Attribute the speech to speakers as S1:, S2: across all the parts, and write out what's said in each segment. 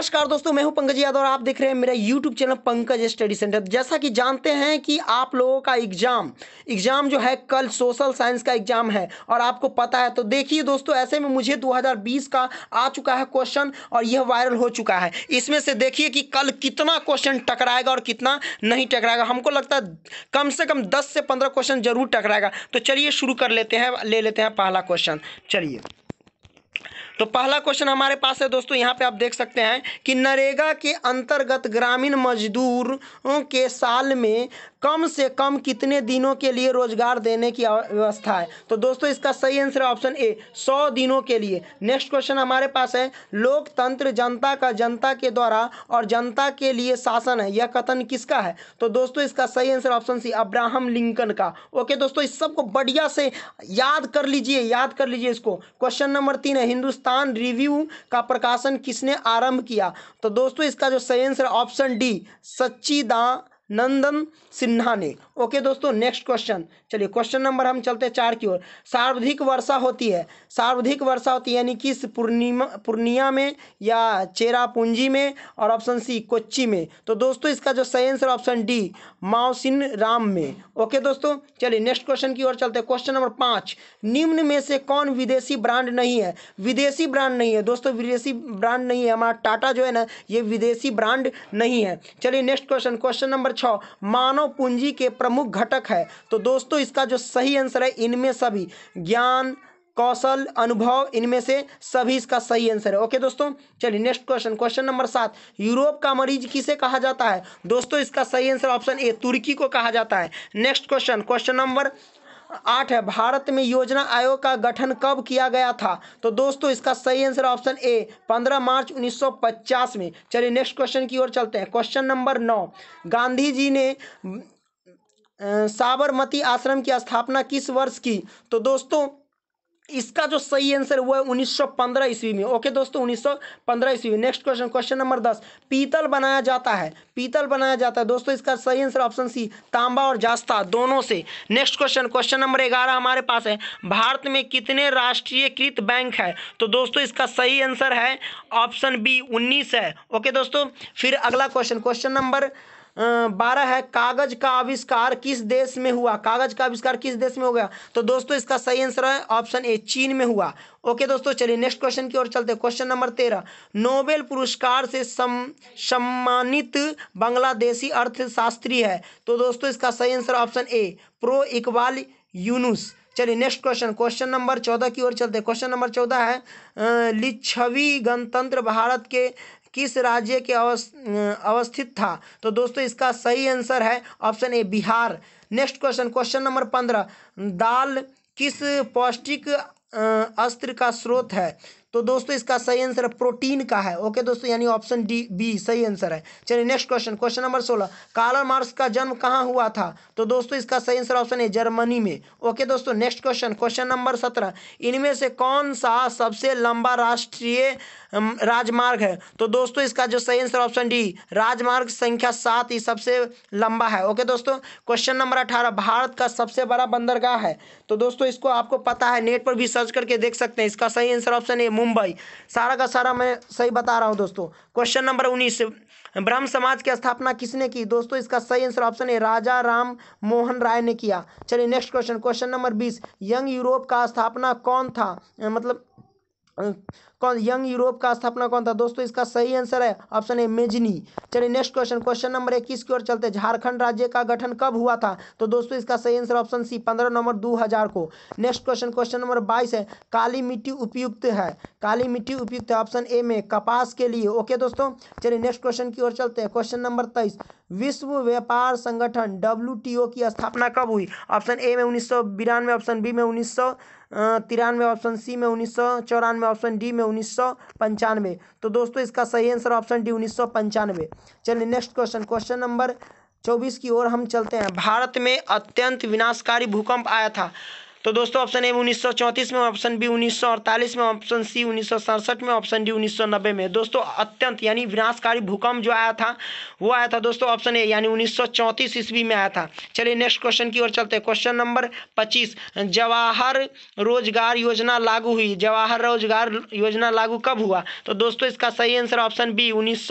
S1: नमस्कार दोस्तों मैं हूं पंकज यादव और आप देख रहे हैं मेरा YouTube channel Pankaj study centre जैसा कि जानते हैं कि आप लोगों का एग्जाम एग्जाम जो है कल सोशल साइंस का एग्जाम है और आपको पता है तो देखिए दोस्तों ऐसे में मुझे 2020 का आ चुका है क्वेश्चन और यह वायरल हो चुका है इसमें से देखिए कि कल कितना क्वेश्चन टकराएगा और कितना नहीं टकराएगा हमको लगता है कम से कम दस से पंद्रह क्वेश्चन जरूर टकराएगा तो चलिए शुरू कर लेते हैं ले लेते हैं पहला क्वेश्चन चलिए तो पहला क्वेश्चन हमारे पास है दोस्तों यहाँ पे आप देख सकते हैं कि नरेगा के अंतर्गत ग्रामीण मजदूर के साल में कम से कम कितने दिनों के लिए रोजगार देने की व्यवस्था है तो दोस्तों इसका सही आंसर ऑप्शन ए सौ दिनों के लिए नेक्स्ट क्वेश्चन हमारे पास है लोकतंत्र जनता का जनता के द्वारा और जनता के लिए शासन है यह कथन किसका है तो दोस्तों इसका सही answer option C Abraham Lincoln का ओके दोस्तों इस सबको बढ़िया से याद कर लीजिए याद कर लीजिए इसको क्वेश्चन नंबर तीन है हिंदुस्तान रिव्यू का प्रकाशन किसने आरंभ किया तो दोस्तों इसका जो सही आंसर ऑप्शन डी दा नंदन सिन्हा ने ओके दोस्तों नेक्स्ट क्वेश्चन चलिए क्वेश्चन नंबर हम चलते हैं चार की ओर सर्वाधिक वर्षा होती है सर्वाधिक वर्षा होती है यानी कि पूर्णिमा पूर्णिया में या चेरापूंजी में और ऑप्शन सी कोच्ची में तो दोस्तों इसका जो सही answer option D Mawsynram में ओके दोस्तों चलिए नेक्स्ट क्वेश्चन की ओर चलते हैं क्वेश्चन नंबर पाँच निम्न में से कौन विदेशी ब्रांड नहीं है विदेशी ब्रांड नहीं है दोस्तों विदेशी ब्रांड नहीं है हमारा टाटा जो है ना ये विदेशी ब्रांड नहीं है चलिए नेक्स्ट क्वेश्चन क्वेश्चन नंबर छः मानव पूंजी के प्रमुख घटक है तो दोस्तों इसका जो सही आंसर है इनमें सभी ज्ञान कौशल अनुभव इनमें से सभी इसका सही आंसर है ओके दोस्तों चलिए नेक्स्ट क्वेश्चन क्वेश्चन नंबर सात यूरोप का मरीज किसे कहा जाता है दोस्तों इसका सही आंसर ऑप्शन ए तुर्की को कहा जाता है नेक्स्ट क्वेश्चन क्वेश्चन नंबर आठ है भारत में योजना आयोग का गठन कब किया गया था तो दोस्तों इसका सही आंसर ऑप्शन ए पंद्रह मार्च 1950 में चलिए नेक्स्ट क्वेश्चन की ओर चलते हैं क्वेश्चन नंबर नौ गांधी जी ने साबरमती आश्रम की स्थापना किस वर्ष की तो दोस्तों इसका जो सही आंसर हुआ है 1915 ईस्वी में ओके दोस्तों 1915 ईस्वी में नेक्स्ट क्वेश्चन क्वेश्चन नंबर दस पीतल बनाया जाता है पीतल बनाया जाता है दोस्तों इसका सही आंसर ऑप्शन सी तांबा और जास्ता दोनों से नेक्स्ट क्वेश्चन क्वेश्चन नंबर ग्यारह हमारे पास है भारत में कितने राष्ट्रीयकृत बैंक है तो दोस्तों इसका सही आंसर है ऑप्शन बी उन्नीस है ओके दोस्तों फिर अगला क्वेश्चन क्वेश्चन नंबर बारह है कागज का आविष्कार किस देश में हुआ कागज का आविष्कार किस देश में हो गया तो दोस्तों इसका सही आंसर है ऑप्शन ए चीन में हुआ ओके दोस्तों चलिए नेक्स्ट क्वेश्चन की ओर चलते क्वेश्चन नंबर तेरह नोबेल पुरस्कार से सम, सम्मानित बांग्लादेशी अर्थशास्त्री है तो दोस्तों इसका सही answer option A pro Iqbal Yunus चलिए नेक्स्ट क्वेश्चन क्वेश्चन नंबर चौदह की ओर चलते क्वेश्चन नंबर चौदह है लिच्छवी गणतंत्र भारत के किस राज्य के अवस्थित था तो दोस्तों इसका सही आंसर है option A Bihar next question question number पंद्रह दाल किस पौष्टिक अस्त्र का स्रोत है तो दोस्तों इसका सही आंसर प्रोटीन का है ओके दोस्तों यानी ऑप्शन डी बी सही आंसर है चलिए नेक्स्ट क्वेश्चन क्वेश्चन नंबर सोलह कार्ल मार्क्स का जन्म कहाँ हुआ था तो दोस्तों इसका सही आंसर ऑप्शन है जर्मनी में ओके दोस्तों नेक्स्ट क्वेश्चन क्वेश्चन नंबर सत्रह इनमें से कौन सा सबसे लंबा राष्ट्रीय राजमार्ग है तो दोस्तों इसका जो सही आंसर ऑप्शन डी राजमार्ग संख्या सात ही सबसे लंबा है ओके दोस्तों क्वेश्चन नंबर अठारह भारत का सबसे बड़ा बंदरगाह है तो दोस्तों इसको आपको पता है नेट पर भी सर्च करके देख सकते हैं इसका सही आंसर ऑप्शन है मुंबई सारा का सारा मैं सही बता रहा हूँ दोस्तों क्वेश्चन नंबर उन्नीस ब्रह्म समाज की स्थापना किसने की दोस्तों इसका सही आंसर ऑप्शन है राजा राम मोहन राय ने किया चलिए नेक्स्ट क्वेश्चन क्वेश्चन नंबर बीस यंग यूरोप का स्थापना कौन था मतलब कौन यंग यूरोप का स्थापना कौन था दोस्तों इसका सही आंसर है ऑप्शन ए मेजनी चलिए नेक्स्ट क्वेश्चन क्वेश्चन नंबर इक्कीस की ओर चलते हैं झारखंड राज्य का गठन कब हुआ था तो दोस्तों इसका सही आंसर ऑप्शन सी पंद्रह नवंबर दो हजार को नेक्स्ट क्वेश्चन क्वेश्चन नंबर बाईस है काली मिट्टी उपयुक्त है काली मिट्टी उपयुक्त है ऑप्शन ए में कपास के लिए ओके दोस्तों चलिए नेक्स्ट क्वेश्चन की ओर चलते हैं क्वेश्चन नंबर तेईस विश्व व्यापार संगठन डब्ल्यू की स्थापना कब हुई ऑप्शन ए में उन्नीस ऑप्शन बी में उन्नीस तिरानवे ऑप्शन सी में उन्नीस ऑप्शन डी में उन्नीस सौ पंचानवे तो दोस्तों इसका सही आंसर ऑप्शन डी उन्नीस सौ पंचानवे चलिए नेक्स्ट क्वेश्चन क्वेश्चन नंबर चौबीस की ओर हम चलते हैं भारत में अत्यंत विनाशकारी भूकंप आया था तो दोस्तों ऑप्शन ए उन्नीस में ऑप्शन बी उन्नीस में ऑप्शन सी उन्नीस में ऑप्शन डी उन्नीस में दोस्तों अत्यंत यानी विनाशकारी भूकंप जो आया था वो आया था दोस्तों ऑप्शन ए यानी उन्नीस ईस्वी में आया था चलिए नेक्स्ट क्वेश्चन की ओर चलते हैं क्वेश्चन नंबर पच्चीस जवाहर रोजगार योजना लागू हुई जवाहर रोजगार योजना लागू कब हुआ तो दोस्तों इसका सही आंसर ऑप्शन बी उन्नीस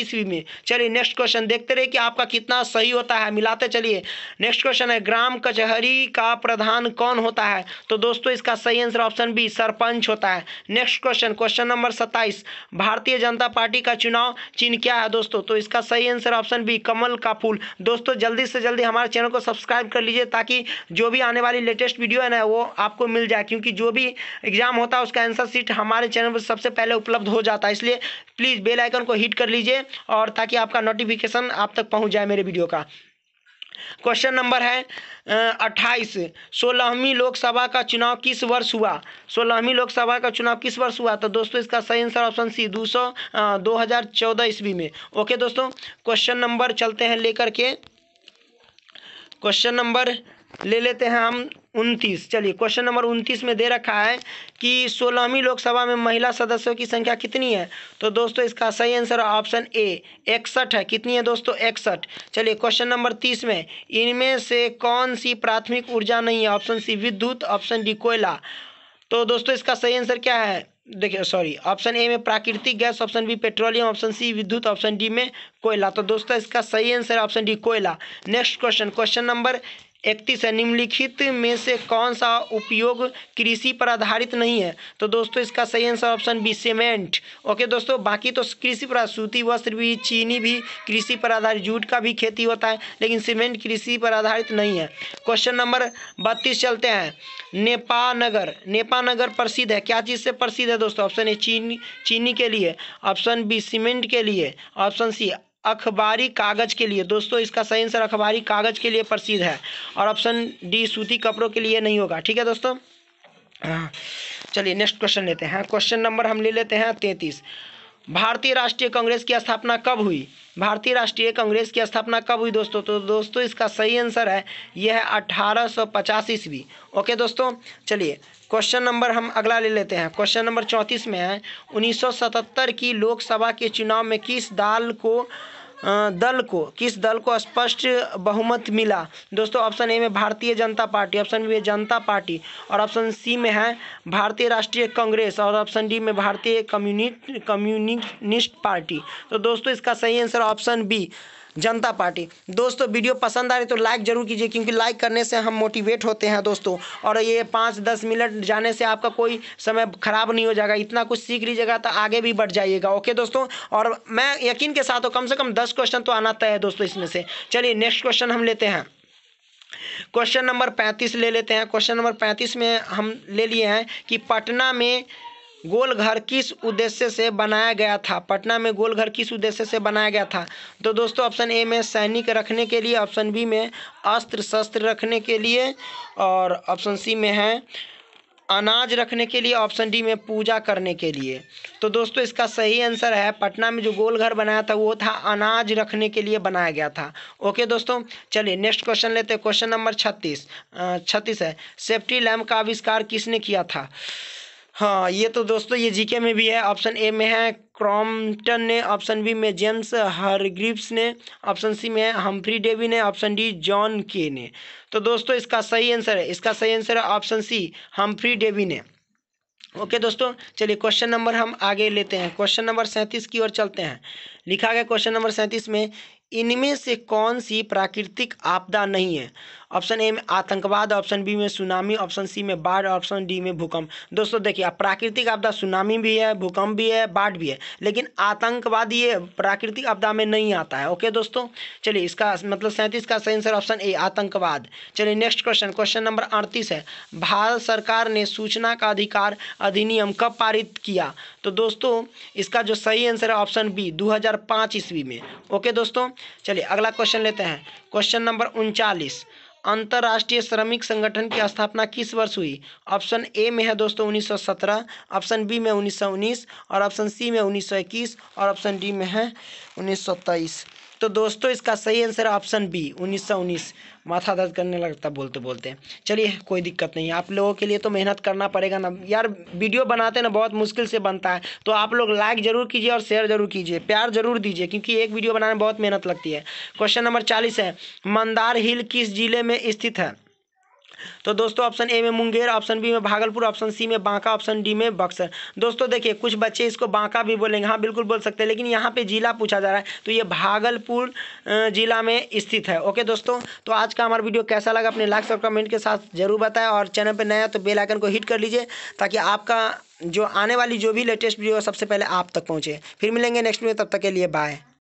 S1: ईस्वी में चलिए नेक्स्ट क्वेश्चन देखते रहे कि आपका कितना सही होता है मिलाते चलिए नेक्स्ट क्वेश्चन है ग्राम कचहरी का प्रधान प्रधान कौन होता है तो दोस्तों इसका सही आंसर ऑप्शन बी सरपंच होता है नेक्स्ट क्वेश्चन क्वेश्चन नंबर सत्ताईस भारतीय जनता पार्टी का चुनाव चिन्ह क्या है दोस्तों तो इसका सही आंसर ऑप्शन बी कमल का फूल दोस्तों जल्दी से जल्दी हमारे चैनल को सब्सक्राइब कर लीजिए ताकि जो भी आने वाली लेटेस्ट वीडियो है ना वो आपको मिल जाए क्योंकि जो भी एग्जाम होता है उसका आंसर सीट हमारे चैनल पर सबसे पहले उपलब्ध हो जाता है इसलिए प्लीज़ बेल आइकन को हिट कर लीजिए और ताकि आपका नोटिफिकेशन आप तक पहुँच जाए मेरे वीडियो का क्वेश्चन नंबर है अट्ठाईस सोलहवीं लोकसभा का चुनाव किस वर्ष हुआ सोलहवीं लोकसभा का चुनाव किस वर्ष हुआ तो दोस्तों इसका सही आंसर ऑप्शन सी दो सौ दो हज़ार चौदह ईस्वी में ओके दोस्तों क्वेश्चन नंबर चलते हैं लेकर के क्वेश्चन नंबर ले लेते हैं हम उनतीस चलिए क्वेश्चन नंबर उनतीस में दे रखा है कि सोलहवीं लोकसभा में महिला सदस्यों की संख्या कितनी है तो दोस्तों इसका सही आंसर ऑप्शन ए इकसठ है कितनी है दोस्तों इकसठ चलिए क्वेश्चन नंबर तीस में इनमें से कौन सी प्राथमिक ऊर्जा नहीं है ऑप्शन सी विद्युत ऑप्शन डी कोयला तो दोस्तों इसका सही आंसर क्या है देखिए सॉरी ऑप्शन ए में प्राकृतिक gas option B petroleum option C विद्युत ऑप्शन डी में कोयला तो दोस्तों इसका सही आंसर ऑप्शन डी कोयला नेक्स्ट क्वेश्चन क्वेश्चन नंबर इकतीस है निम्नलिखित में से कौन सा उपयोग कृषि पर आधारित नहीं है तो दोस्तों इसका सही answer option B cement okay दोस्तों बाकी तो कृषि पर सूती वस्त्र भी चीनी भी कृषि पर आधारित जूट का भी खेती होता है लेकिन सीमेंट कृषि पर आधारित नहीं है क्वेश्चन नंबर बत्तीस चलते हैं नेपानगर नेपानगर प्रसिद्ध है क्या चीज़ से प्रसिद्ध है दोस्तों ऑप्शन ए चीनी चीनी के लिए ऑप्शन बी सीमेंट के लिए ऑप्शन सी अखबारी कागज के लिए दोस्तों इसका सही आंसर अखबारी कागज के लिए प्रसिद्ध है और ऑप्शन डी सूती कपड़ों के लिए नहीं होगा ठीक है दोस्तों हाँ, चलिए नेक्स्ट क्वेश्चन लेते हैं क्वेश्चन हाँ, नंबर हम ले लेते हैं तैंतीस भारतीय राष्ट्रीय कांग्रेस की स्थापना कब हुई भारतीय राष्ट्रीय कांग्रेस की स्थापना कब हुई दोस्तों तो दोस्तों इसका सही आंसर है यह है अठारह सौ पचास ईस्वी ओके दोस्तों चलिए क्वेश्चन नंबर हम अगला ले लेते हैं क्वेश्चन नंबर चौंतीस में है सतहत्तर की लोकसभा के चुनाव में किस दाल को दल को किस दल को स्पष्ट बहुमत मिला दोस्तों ऑप्शन ए में भारतीय जनता पार्टी ऑप्शन बी में जनता पार्टी और ऑप्शन सी में है भारतीय राष्ट्रीय कांग्रेस और ऑप्शन डी में भारतीय कम्युनिस्ट कम्युनिस्ट पार्टी तो दोस्तों इसका सही answer option B Janata Party दोस्तों वीडियो पसंद आ रही तो लाइक जरूर कीजिए क्योंकि लाइक करने से हम मोटिवेट होते हैं दोस्तों और ये पाँच दस मिनट जाने से आपका कोई समय ख़राब नहीं हो जाएगा इतना कुछ सीख लीजिएगा तो आगे भी बढ़ जाइएगा ओके दोस्तों और मैं यकीन के साथ हूँ कम से कम दस क्वेश्चन तो आना तय है दोस्तों इसमें से चलिए नेक्स्ट क्वेश्चन हम लेते हैं क्वेश्चन नंबर पैंतीस ले लेते हैं क्वेश्चन नंबर पैंतीस में हम ले लिए हैं कि पटना में गोलघर किस उद्देश्य से बनाया गया था पटना में गोलघर किस उद्देश्य से बनाया गया था तो दोस्तों ऑप्शन ए में सैनिक रखने के लिए ऑप्शन बी में अस्त्र शस्त्र रखने के लिए और ऑप्शन सी में है अनाज रखने के लिए ऑप्शन डी में पूजा करने के लिए तो दोस्तों इसका सही आंसर है पटना में जो गोल घर बनाया था वो था अनाज रखने के लिए बनाया गया था ओके दोस्तों चलिए नेक्स्ट क्वेश्चन लेते हैं क्वेश्चन नंबर छत्तीस छत्तीस है सेफ्टी लैम्प का आविष्कार किसने किया था हाँ ये तो दोस्तों ये जीके में भी है ऑप्शन ए में है क्रॉम्पटन ने ऑप्शन बी में जेम्स हरग्रिप्स ने ऑप्शन सी में है हम्फ्री डेवी ने ऑप्शन डी जॉन के ने तो दोस्तों इसका सही आंसर है इसका सही आंसर है ऑप्शन सी हम्फ्री डेवी ने ओके दोस्तों चलिए क्वेश्चन नंबर हम आगे लेते हैं क्वेश्चन नंबर सैंतीस की ओर चलते हैं लिखा गया क्वेश्चन नंबर सैंतीस में इनमें से कौन सी प्राकृतिक आपदा नहीं है ऑप्शन ए में आतंकवाद ऑप्शन बी में सुनामी ऑप्शन सी में बाढ़ ऑप्शन डी में भूकंप दोस्तों देखिए आप प्राकृतिक आपदा सुनामी भी है भूकंप भी है बाढ़ भी है लेकिन आतंकवाद ये प्राकृतिक आपदा में नहीं आता है ओके दोस्तों चलिए इसका मतलब सैंतीस का सही आंसर ऑप्शन ए आतंकवाद चलिए नेक्स्ट क्वेश्चन क्वेश्चन नंबर अड़तीस है भारत सरकार ने सूचना का अधिकार अधिनियम कब पारित किया तो दोस्तों इसका जो सही आंसर है ऑप्शन बी 2005 ईस्वी में ओके दोस्तों चलिए अगला क्वेश्चन लेते हैं क्वेश्चन नंबर उनचालीस अंतर्राष्ट्रीय श्रमिक संगठन की स्थापना किस वर्ष हुई ऑप्शन ए में है दोस्तों सत्रह ऑप्शन बी में उन्नीस और ऑप्शन सी में इक्कीस और ऑप्शन डी में है तेईस तो दोस्तों इसका सही आंसर ऑप्शन बी उन्नीस सौ उन्नीस माथा दर्द करने लगता बोलते बोलते चलिए कोई दिक्कत नहीं आप लोगों के लिए तो मेहनत करना पड़ेगा ना यार वीडियो बनाते ना बहुत मुश्किल से बनता है तो आप लोग लाइक ज़रूर कीजिए और शेयर ज़रूर कीजिए प्यार ज़रूर दीजिए क्योंकि एक वीडियो बनाने में बहुत मेहनत लगती है क्वेश्चन नंबर चालीस है मंदार हिल किस जिले में स्थित है तो दोस्तों ऑप्शन ए में मुंगेर ऑप्शन बी में भागलपुर ऑप्शन सी में बांका ऑप्शन डी में बक्सर दोस्तों देखिए कुछ बच्चे इसको बांका भी बोलेंगे हाँ बिल्कुल बोल सकते हैं लेकिन यहाँ पे जिला पूछा जा रहा है तो ये भागलपुर जिला में स्थित है ओके दोस्तों तो आज का हमारा वीडियो कैसा लगा अपने लाइक्स और कमेंट के साथ जरूर बताएं और चैनल पर नया तो बेलाइकन को हिट कर लीजिए ताकि आपका जो आने वाली जो भी लेटेस्ट वीडियो सबसे पहले आप तक पहुँचे फिर मिलेंगे नेक्स्ट वीडियो तब तक के लिए बाय